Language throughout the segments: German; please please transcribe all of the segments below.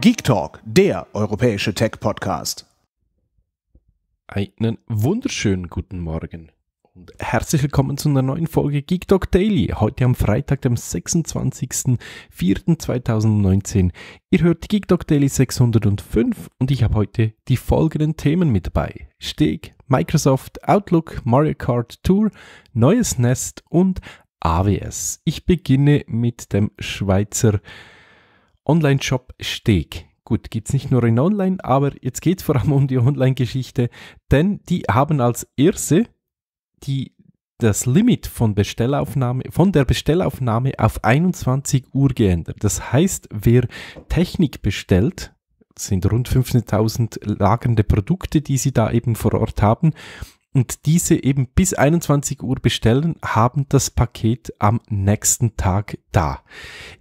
Geek Talk, der europäische Tech-Podcast. Einen wunderschönen guten Morgen und herzlich willkommen zu einer neuen Folge Geek Talk Daily. Heute am Freitag, dem 26.04.2019. Ihr hört Geek Talk Daily 605 und ich habe heute die folgenden Themen mit dabei. Steg, Microsoft, Outlook, Mario Kart Tour, neues Nest und AWS. Ich beginne mit dem Schweizer Online-Shop Steg. Gut, gibt es nicht nur in Online, aber jetzt geht es vor allem um die Online-Geschichte, denn die haben als erste die, das Limit von, Bestellaufnahme, von der Bestellaufnahme auf 21 Uhr geändert. Das heißt, wer Technik bestellt, sind rund 15.000 lagernde Produkte, die sie da eben vor Ort haben, und diese eben bis 21 Uhr bestellen, haben das Paket am nächsten Tag da.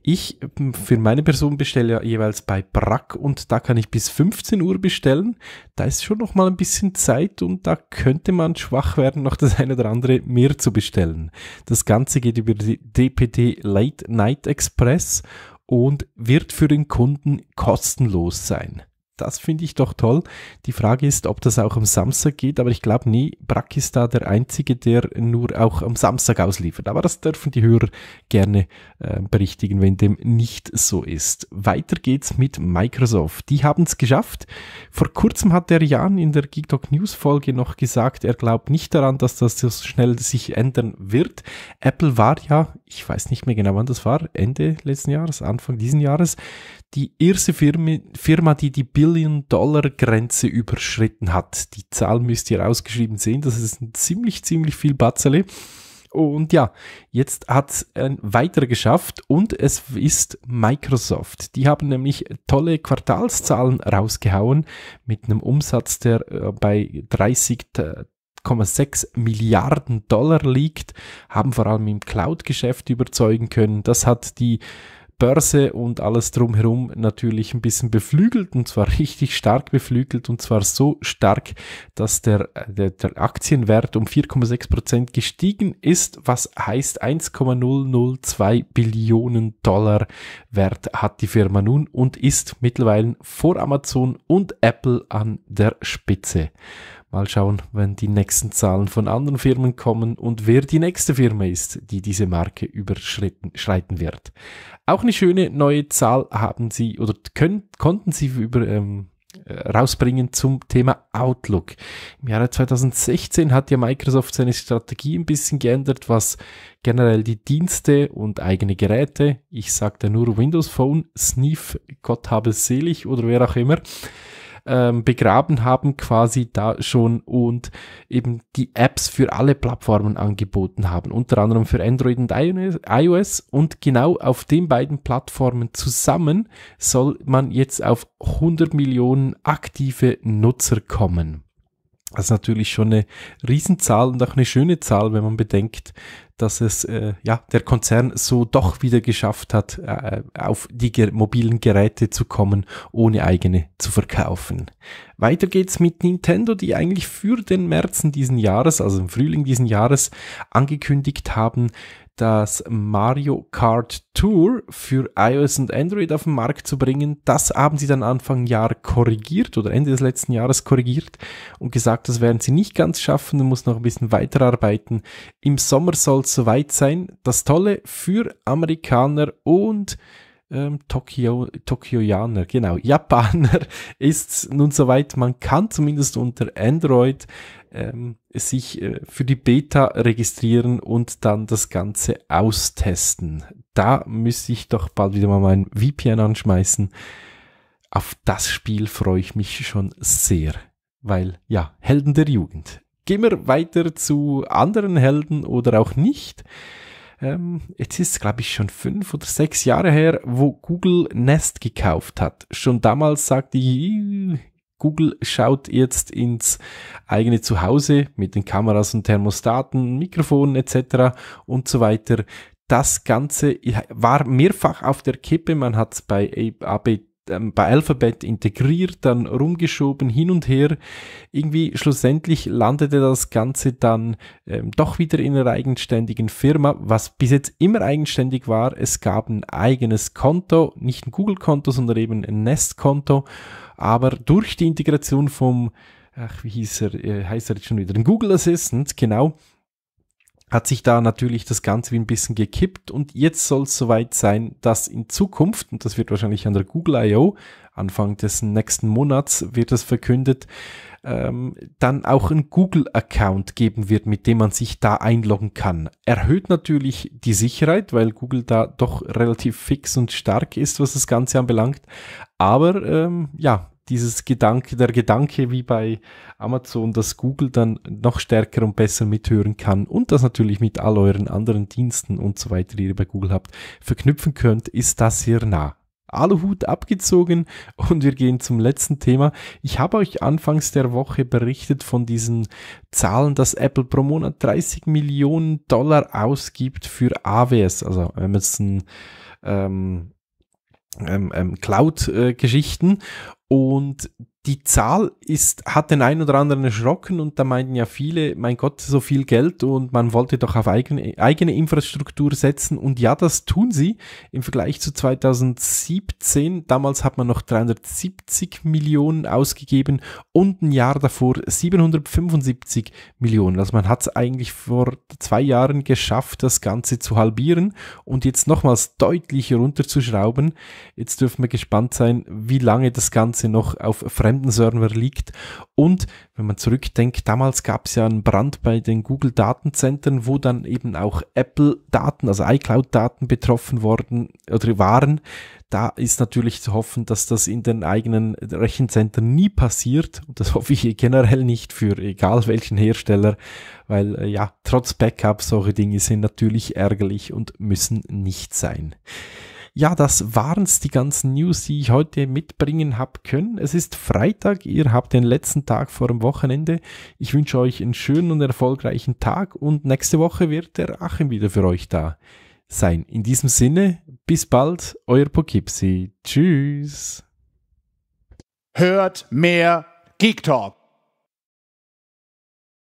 Ich ähm, für meine Person bestelle ja jeweils bei Brack und da kann ich bis 15 Uhr bestellen. Da ist schon noch mal ein bisschen Zeit und da könnte man schwach werden, noch das eine oder andere mehr zu bestellen. Das Ganze geht über die DPD Late Night Express und wird für den Kunden kostenlos sein. Das finde ich doch toll. Die Frage ist, ob das auch am Samstag geht, aber ich glaube nie, Brack ist da der Einzige, der nur auch am Samstag ausliefert. Aber das dürfen die Hörer gerne äh, berichtigen, wenn dem nicht so ist. Weiter geht's mit Microsoft. Die haben es geschafft. Vor kurzem hat der Jan in der GeekTalk News Folge noch gesagt, er glaubt nicht daran, dass das so schnell sich ändern wird. Apple war ja, ich weiß nicht mehr genau, wann das war, Ende letzten Jahres, Anfang diesen Jahres, die erste Firma, Firma die die Bill Billion-Dollar-Grenze überschritten hat. Die Zahl müsst ihr ausgeschrieben sehen. Das ist ein ziemlich, ziemlich viel Batzele. Und ja, jetzt hat es ein weiterer geschafft und es ist Microsoft. Die haben nämlich tolle Quartalszahlen rausgehauen mit einem Umsatz, der äh, bei 30,6 Milliarden Dollar liegt, haben vor allem im Cloud-Geschäft überzeugen können. Das hat die Börse und alles drumherum natürlich ein bisschen beflügelt und zwar richtig stark beflügelt und zwar so stark, dass der, der, der Aktienwert um 4,6 Prozent gestiegen ist, was heißt 1,002 Billionen Dollar Wert hat die Firma nun und ist mittlerweile vor Amazon und Apple an der Spitze. Mal schauen, wenn die nächsten Zahlen von anderen Firmen kommen und wer die nächste Firma ist, die diese Marke überschreiten wird. Auch eine schöne neue Zahl haben sie oder können, konnten sie über, ähm, äh, rausbringen zum Thema Outlook. Im Jahre 2016 hat ja Microsoft seine Strategie ein bisschen geändert, was generell die Dienste und eigene Geräte, ich sagte nur Windows Phone, Sniff, Gott habe es selig oder wer auch immer, ähm, begraben haben, quasi da schon und eben die Apps für alle Plattformen angeboten haben, unter anderem für Android und iOS. Und genau auf den beiden Plattformen zusammen soll man jetzt auf 100 Millionen aktive Nutzer kommen. Das ist natürlich schon eine Riesenzahl und auch eine schöne Zahl, wenn man bedenkt, dass es äh, ja der Konzern so doch wieder geschafft hat, äh, äh auf die ge mobilen Geräte zu kommen, ohne eigene zu verkaufen. Weiter geht's mit Nintendo, die eigentlich für den Märzen diesen Jahres, also im Frühling diesen Jahres, angekündigt haben, das Mario Kart Tour für iOS und Android auf den Markt zu bringen. Das haben sie dann Anfang Jahr korrigiert oder Ende des letzten Jahres korrigiert und gesagt, das werden sie nicht ganz schaffen, man muss noch ein bisschen weiterarbeiten. Im Sommer soll es soweit sein. Das Tolle für Amerikaner und ähm, Tokio, Tokioaner, genau, Japaner ist nun soweit, man kann zumindest unter Android ähm, sich äh, für die Beta registrieren und dann das Ganze austesten. Da müsste ich doch bald wieder mal mein VPN anschmeißen. Auf das Spiel freue ich mich schon sehr, weil ja, Helden der Jugend. Gehen wir weiter zu anderen Helden oder auch nicht ähm, jetzt ist es glaube ich schon fünf oder sechs Jahre her, wo Google Nest gekauft hat. Schon damals sagte ich, Google schaut jetzt ins eigene Zuhause mit den Kameras und Thermostaten, Mikrofonen etc. und so weiter. Das Ganze war mehrfach auf der Kippe. Man hat es bei AB ähm, bei Alphabet integriert, dann rumgeschoben, hin und her. Irgendwie schlussendlich landete das Ganze dann ähm, doch wieder in einer eigenständigen Firma, was bis jetzt immer eigenständig war. Es gab ein eigenes Konto, nicht ein Google-Konto, sondern eben ein Nest-Konto. Aber durch die Integration vom, ach, wie hieß er, äh, heißt er jetzt schon wieder, ein Google Assistant, genau, hat sich da natürlich das Ganze wie ein bisschen gekippt und jetzt soll es soweit sein, dass in Zukunft, und das wird wahrscheinlich an der Google I.O., Anfang des nächsten Monats wird es verkündet, ähm, dann auch ein Google-Account geben wird, mit dem man sich da einloggen kann. Erhöht natürlich die Sicherheit, weil Google da doch relativ fix und stark ist, was das Ganze anbelangt. Aber ähm, ja, dieses Gedanke, der Gedanke wie bei Amazon, dass Google dann noch stärker und besser mithören kann und das natürlich mit all euren anderen Diensten und so weiter, die ihr bei Google habt, verknüpfen könnt, ist das hier nah. Aluhut abgezogen und wir gehen zum letzten Thema. Ich habe euch anfangs der Woche berichtet von diesen Zahlen, dass Apple pro Monat 30 Millionen Dollar ausgibt für AWS, also Amazon ähm, ähm, ähm, Cloud-Geschichten. Äh, Und die Zahl ist, hat den einen oder anderen erschrocken und da meinten ja viele, mein Gott, so viel Geld und man wollte doch auf eigene, eigene Infrastruktur setzen und ja, das tun sie im Vergleich zu 2017. Damals hat man noch 370 Millionen ausgegeben und ein Jahr davor 775 Millionen. Also man hat es eigentlich vor zwei Jahren geschafft, das Ganze zu halbieren und jetzt nochmals deutlich runterzuschrauben. Jetzt dürfen wir gespannt sein, wie lange das Ganze noch auf Fremd fremden Server liegt. Und wenn man zurückdenkt, damals gab es ja einen Brand bei den Google-Datenzentren, wo dann eben auch Apple-Daten, also iCloud-Daten betroffen worden oder waren. Da ist natürlich zu hoffen, dass das in den eigenen Rechenzentren nie passiert. Und das hoffe ich eh generell nicht für egal welchen Hersteller, weil äh, ja, trotz Backup solche Dinge sind natürlich ärgerlich und müssen nicht sein. Ja, das waren's die ganzen News, die ich heute mitbringen hab können. Es ist Freitag, ihr habt den letzten Tag vor dem Wochenende. Ich wünsche euch einen schönen und erfolgreichen Tag und nächste Woche wird der Achim wieder für euch da sein. In diesem Sinne, bis bald, euer Pokipsi. Tschüss. Hört mehr Geek Talk.